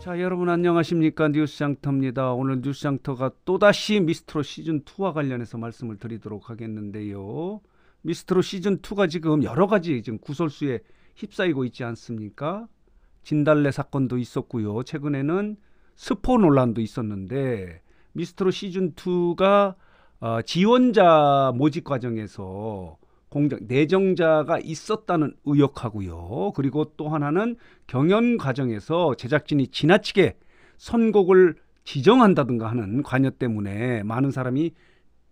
자 여러분 안녕하십니까 뉴스장터입니다. 오늘 뉴스장터가 또다시 미스트로 시즌2와 관련해서 말씀을 드리도록 하겠는데요. 미스트로 시즌2가 지금 여러 가지 지금 구설수에 휩싸이고 있지 않습니까? 진달래 사건도 있었고요. 최근에는 스포 논란도 있었는데 미스트로 시즌2가 어, 지원자 모집 과정에서 공작 내정자가 있었다는 의혹하고요. 그리고 또 하나는 경연 과정에서 제작진이 지나치게 선곡을 지정한다든가 하는 관여 때문에 많은 사람이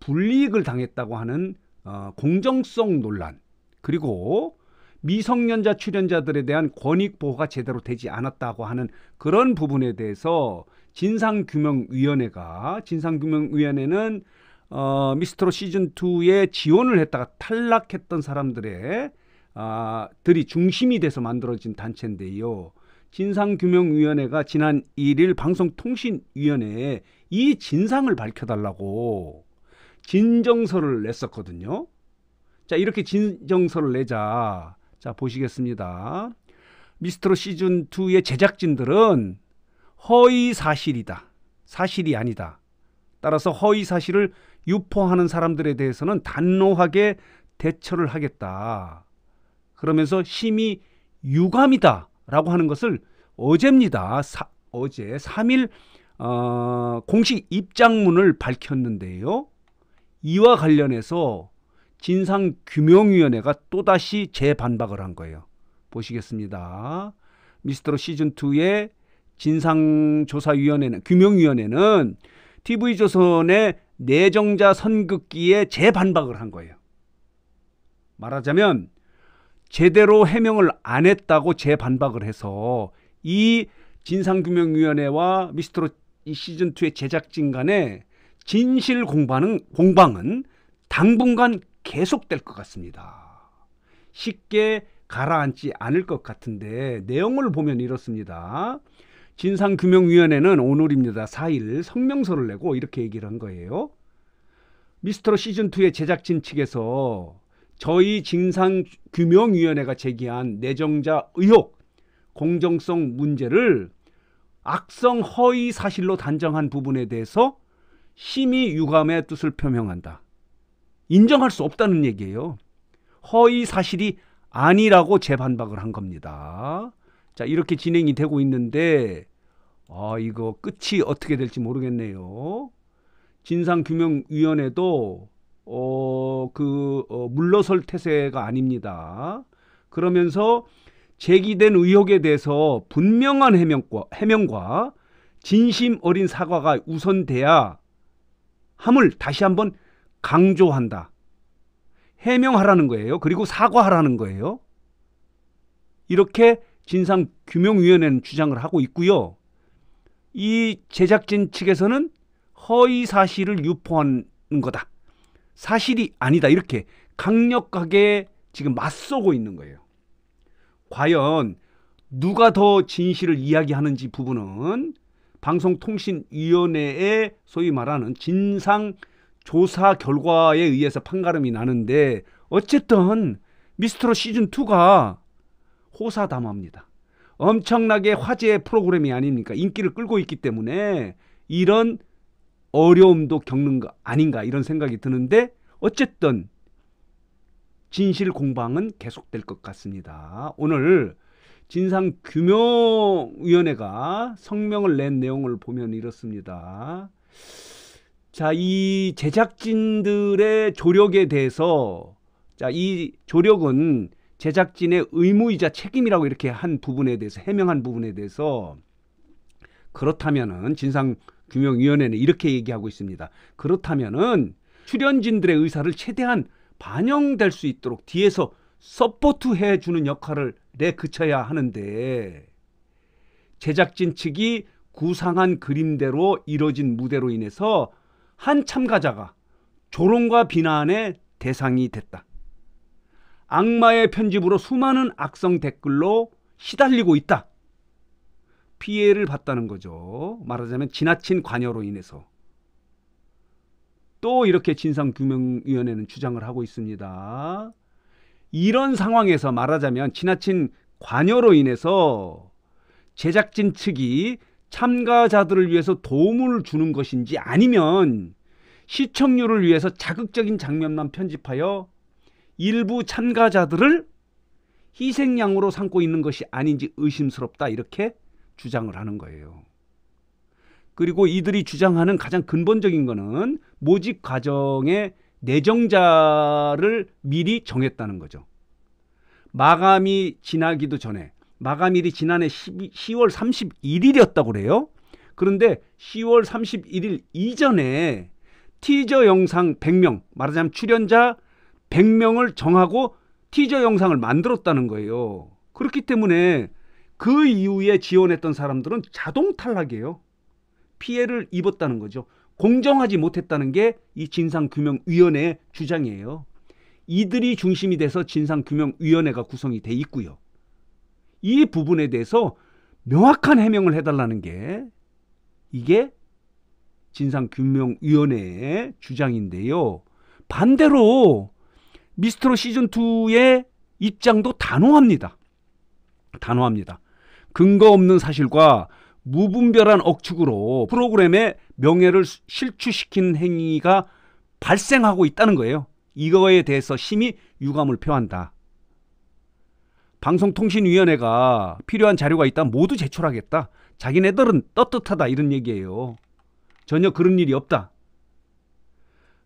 불이익을 당했다고 하는 어, 공정성 논란 그리고 미성년자 출연자들에 대한 권익 보호가 제대로 되지 않았다고 하는 그런 부분에 대해서 진상규명위원회가 진상규명위원회는 어, 미스터로 시즌 2에 지원을 했다가 탈락했던 사람들의 아, 들이 중심이 돼서 만들어진 단체인데요. 진상규명위원회가 지난 1일 방송통신위원회에 이 진상을 밝혀달라고 진정서를 냈었거든요. 자, 이렇게 진정서를 내자. 자, 보시겠습니다. 미스터로 시즌2의 제작진들은 허위 사실이다. 사실이 아니다. 따라서 허위 사실을 유포하는 사람들에 대해서는 단호하게 대처를 하겠다. 그러면서 심히 유감이다라고 하는 것을 어제입니다. 사, 어제 3일 어, 공식 입장문을 밝혔는데요. 이와 관련해서 진상규명위원회가 또다시 재반박을 한 거예요. 보시겠습니다. 미스터로 시즌2의 진상조사위원회는, 규명위원회는 TV조선의 내정자 선긋기에 재반박을 한 거예요. 말하자면 제대로 해명을 안 했다고 재반박을 해서 이 진상규명위원회와 미스터로 시즌2의 제작진 간의 진실 공방은, 공방은 당분간 계속될 것 같습니다. 쉽게 가라앉지 않을 것 같은데 내용을 보면 이렇습니다. 진상규명위원회는 오늘입니다. 4일 성명서를 내고 이렇게 얘기를 한 거예요. 미스터로 시즌 2의 제작진 측에서 저희 진상규명위원회가 제기한 내정자 의혹 공정성 문제를 악성 허위 사실로 단정한 부분에 대해서 심히 유감의 뜻을 표명한다. 인정할 수 없다는 얘기예요. 허위 사실이 아니라고 재반박을 한 겁니다. 자, 이렇게 진행이 되고 있는데, 아, 이거 끝이 어떻게 될지 모르겠네요. 진상규명위원회도 어, 그 어, 물러설 태세가 아닙니다. 그러면서 제기된 의혹에 대해서 분명한 해명과, 해명과 진심 어린 사과가 우선돼야 함을 다시 한번 강조한다. 해명하라는 거예요. 그리고 사과하라는 거예요. 이렇게 진상규명위원회는 주장을 하고 있고요. 이 제작진 측에서는 허위 사실을 유포한 거다. 사실이 아니다. 이렇게 강력하게 지금 맞서고 있는 거예요. 과연 누가 더 진실을 이야기하는지 부분은 방송통신위원회의 소위 말하는 진상 조사 결과에 의해서 판가름이 나는데 어쨌든 미스터로 시즌 2가 호사담합니다. 엄청나게 화제의 프로그램이 아닙니까? 인기를 끌고 있기 때문에 이런 어려움도 겪는 거 아닌가 이런 생각이 드는데 어쨌든 진실 공방은 계속될 것 같습니다. 오늘 진상규명위원회가 성명을 낸 내용을 보면 이렇습니다. 자, 이 제작진들의 조력에 대해서 자, 이 조력은 제작진의 의무이자 책임이라고 이렇게 한 부분에 대해서 해명한 부분에 대해서 그렇다면은 진상 규명위원회는 이렇게 얘기하고 있습니다. 그렇다면은 출연진들의 의사를 최대한 반영될 수 있도록 뒤에서 서포트해 주는 역할을 내 그쳐야 하는데 제작진 측이 구상한 그림대로 이뤄진 무대로 인해서 한 참가자가 조롱과 비난의 대상이 됐다. 악마의 편집으로 수많은 악성 댓글로 시달리고 있다. 피해를 봤다는 거죠. 말하자면 지나친 관여로 인해서. 또 이렇게 진상규명위원회는 주장을 하고 있습니다. 이런 상황에서 말하자면 지나친 관여로 인해서 제작진 측이 참가자들을 위해서 도움을 주는 것인지 아니면 시청률을 위해서 자극적인 장면만 편집하여 일부 참가자들을 희생양으로 삼고 있는 것이 아닌지 의심스럽다 이렇게 주장을 하는 거예요. 그리고 이들이 주장하는 가장 근본적인 거는 모집 과정에 내정자를 미리 정했다는 거죠. 마감이 지나기도 전에 마감일이 지난해 10, 10월 31일이었다고 그래요. 그런데 10월 31일 이전에 티저 영상 100명, 말하자면 출연자 100명을 정하고 티저 영상을 만들었다는 거예요. 그렇기 때문에 그 이후에 지원했던 사람들은 자동 탈락이에요. 피해를 입었다는 거죠. 공정하지 못했다는 게 이 진상규명위원회의 주장이에요. 이들이 중심이 돼서 진상규명위원회가 구성이 돼 있고요. 이 부분에 대해서 명확한 해명을 해달라는 게 이게 진상규명위원회의 주장인데요. 반대로 미스트로 시즌2의 입장도 단호합니다. 단호합니다. 근거 없는 사실과 무분별한 억측으로 프로그램의 명예를 실추시킨 행위가 발생하고 있다는 거예요. 이거에 대해서 심히 유감을 표한다. 방송통신위원회가 필요한 자료가 있다면 모두 제출하겠다. 자기네들은 떳떳하다 이런 얘기예요. 전혀 그런 일이 없다.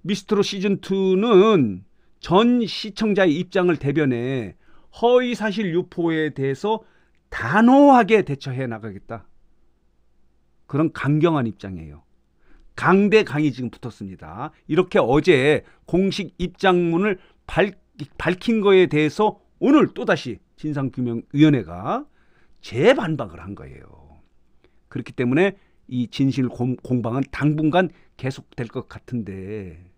미스트로 시즌2는 전 시청자의 입장을 대변해 허위사실 유포에 대해서 단호하게 대처해 나가겠다. 그런 강경한 입장이에요. 강대강이 지금 붙었습니다. 이렇게 어제 공식 입장문을 밝, 밝힌 거에 대해서 오늘 또다시 진상규명위원회가 재반박을 한 거예요. 그렇기 때문에 이 진실 공방은 당분간 계속될 것 같은데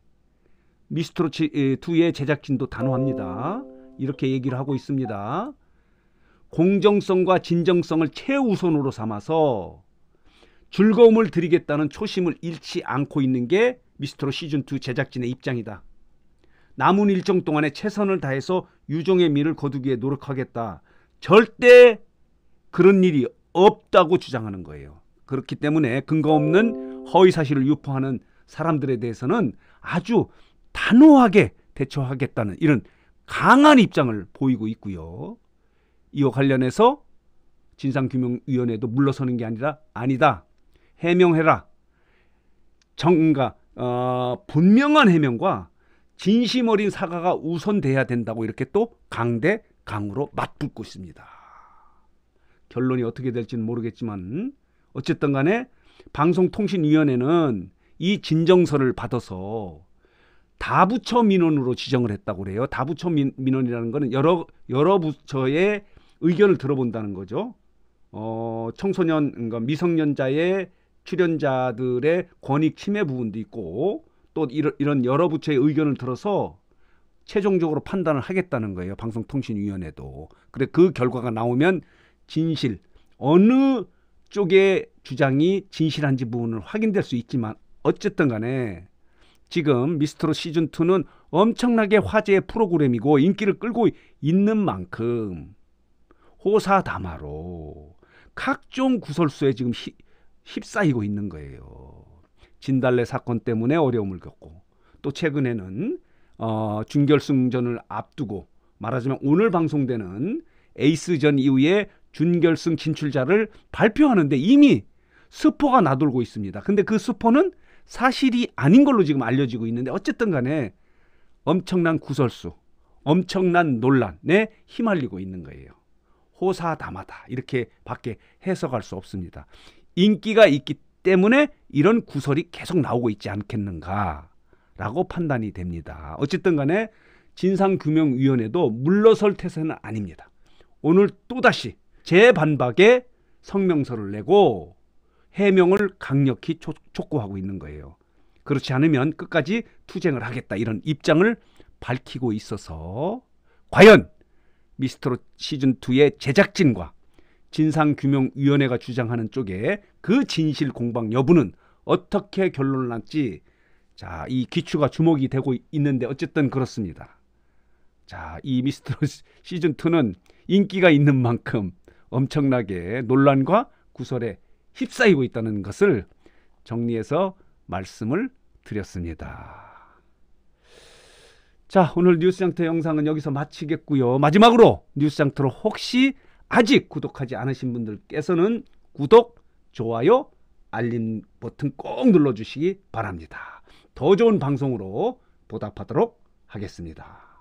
미스트로 2의 제작진도 단호합니다. 이렇게 얘기를 하고 있습니다. 공정성과 진정성을 최우선으로 삼아서 즐거움을 드리겠다는 초심을 잃지 않고 있는 게 미스터로 시즌2 제작진의 입장이다. 남은 일정 동안에 최선을 다해서 유종의 미를 거두기에 노력하겠다. 절대 그런 일이 없다고 주장하는 거예요. 그렇기 때문에 근거 없는 허위 사실을 유포하는 사람들에 대해서는 아주 단호하게 대처하겠다는 이런 강한 입장을 보이고 있고요. 이와 관련해서 진상규명위원회도 물러서는 게 아니라 아니다. 해명해라. 정가 그러니까, 어, 분명한 해명과 진심 어린 사과가 우선돼야 된다고 이렇게 또 강대 강으로 맞붙고 있습니다. 결론이 어떻게 될지는 모르겠지만 어쨌든 간에 방송통신위원회는 이 진정서를 받아서 다부처 민원으로 지정을 했다고 그래요. 다부처 민, 민원이라는 거는 여러 여러 부처의 의견을 들어본다는 거죠. 어, 청소년, 그러니까 미성년자의 출연자들의 권익 침해 부분도 있고 또 이런, 이런 여러 부처의 의견을 들어서 최종적으로 판단을 하겠다는 거예요. 방송통신위원회도. 그래 그 결과가 나오면 진실 어느 쪽의 주장이 진실한지 부분을 확인될 수 있지만 어쨌든 간에 지금 미스터로 시즌 2는 엄청나게 화제의 프로그램이고 인기를 끌고 있는 만큼 호사다마로 각종 구설수에 지금 히, 휩싸이고 있는 거예요. 진달래 사건 때문에 어려움을 겪고 또 최근에는 어, 준결승전을 앞두고 말하자면 오늘 방송되는 에이스전 이후에 준결승 진출자를 발표하는데 이미 스포가 나돌고 있습니다. 근데 그 스포는 사실이 아닌 걸로 지금 알려지고 있는데 어쨌든 간에 엄청난 구설수, 엄청난 논란에 휘말리고 있는 거예요. 호사다마다 이렇게 밖에 해석할 수 없습니다. 인기가 있기 때문에 이런 구설이 계속 나오고 있지 않겠는가라고 판단이 됩니다. 어쨌든 간에 진상규명위원회도 물러설 태세는 아닙니다. 오늘 또다시 재반박에 성명서를 내고 해명을 강력히 촉구하고 있는 거예요. 그렇지 않으면 끝까지 투쟁을 하겠다 이런 입장을 밝히고 있어서 과연 미스터로 시즌 2의 제작진과 진상규명위원회가 주장하는 쪽에 그 진실 공방 여부는 어떻게 결론을 났지 자, 이 기추가 주목이 되고 있는데 어쨌든 그렇습니다. 자, 이 미스터 시즌 2는 인기가 있는 만큼 엄청나게 논란과 구설에 휩싸이고 있다는 것을 정리해서 말씀을 드렸습니다. 자, 오늘 뉴스장터 영상은 여기서 마치겠고요. 마지막으로 뉴스장터로 혹시 아직 구독하지 않으신 분들께서는 구독, 좋아요, 알림 버튼 꼭 눌러주시기 바랍니다. 더 좋은 방송으로 보답하도록 하겠습니다.